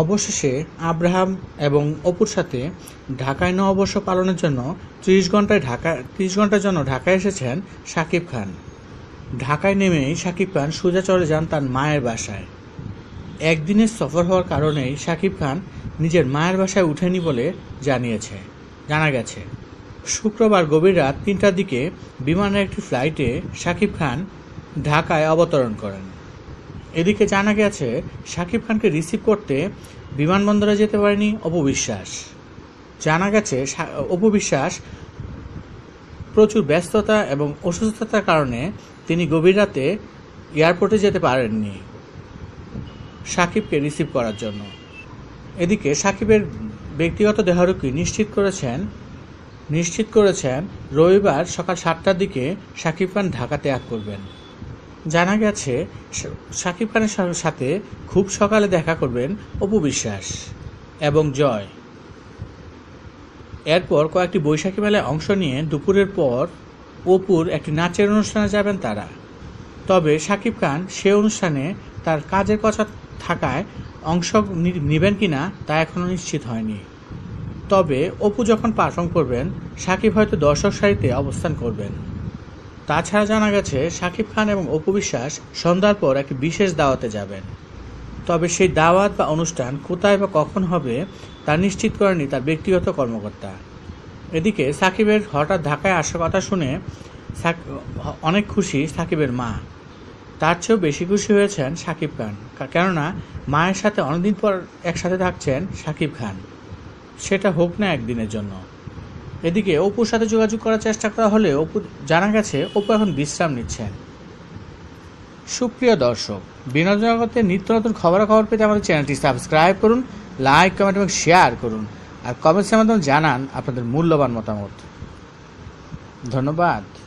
অবশেষে আব্রাহাম এবং অপুর সাথে ঢাকায় নববর্ষ পালনের জন্য ত্রিশ ঘন্টায় ঢাকা ত্রিশ ঘন্টার জন্য ঢাকায় এসেছেন শাকিব খান ঢাকায় নেমেই শাকিব খান সোজা চলে যান তার মায়ের বাসায় একদিনের সফর হওয়ার কারণেই শাকিব খান নিজের মায়ের বাসায় উঠেনি বলে জানিয়েছে জানা গেছে শুক্রবার গভীর রাত তিনটার দিকে বিমানের একটি ফ্লাইটে শাকিব খান ঢাকায় অবতরণ করেন এদিকে জানা গেছে শাকিব খানকে রিসিভ করতে বিমানবন্দরে যেতে পারেনি অপবিশ্বাস জানা গেছে অপবিশ্বাস প্রচুর ব্যস্ততা এবং অসুস্থতার কারণে তিনি গভীর রাতে এয়ারপোর্টে যেতে পারেননি সাকিবকে রিসিভ করার জন্য এদিকে সাকিবের ব্যক্তিগত দেহরক্ষী নিশ্চিত করেছেন নিশ্চিত করেছেন রবিবার সকাল সাতটার দিকে সাকিব খান ঢাকা ত্যাগ করবেন জানা গেছে শাকিব খানের সাথে খুব সকালে দেখা করবেন অপু বিশ্বাস এবং জয় এরপর কয়েকটি বৈশাখী মেলায় অংশ নিয়ে দুপুরের পর অপুর একটি নাচের অনুষ্ঠানে যাবেন তারা তবে শাকিব খান সে অনুষ্ঠানে তার কাজের কথা থাকায় অংশ নেবেন কি না তা এখনও নিশ্চিত হয়নি তবে অপু যখন পারফর্ম করবেন সাকিব হয়তো দর্শক সারিতে অবস্থান করবেন তাছাড়া জানা গেছে শাকিব খান এবং অপু বিশ্বাস সন্ধ্যার পর একটি বিশেষ দাওয়াতে যাবেন তবে সেই দাওয়াত বা অনুষ্ঠান কোথায় বা কখন হবে তা নিশ্চিত করেনি তার ব্যক্তিগত কর্মকর্তা এদিকে সাকিবের হঠাৎ ঢাকায় আসার কথা শুনে অনেক খুশি সাকিবের মা তার চেয়েও বেশি খুশি হয়েছেন সাকিব খান কেননা মায়ের সাথে অনেকদিন পর একসাথে থাকছেন সাকিব খান সেটা হোক না একদিনের জন্য এদিকে অপুর সাথে যোগাযোগ করার চেষ্টা করা হলে অপু জানা গেছে অপু এখন বিশ্রাম নিচ্ছেন সুপ্রিয় দর্শক বিনোদন জগতের নিত্য নতুন খবরাখবর পেতে আমাদের চ্যানেলটি সাবস্ক্রাইব করুন লাইক কমেন্ট এবং শেয়ার করুন আর কমেন্টসের মাধ্যমে জানান আপনাদের মূল্যবান মতামত ধন্যবাদ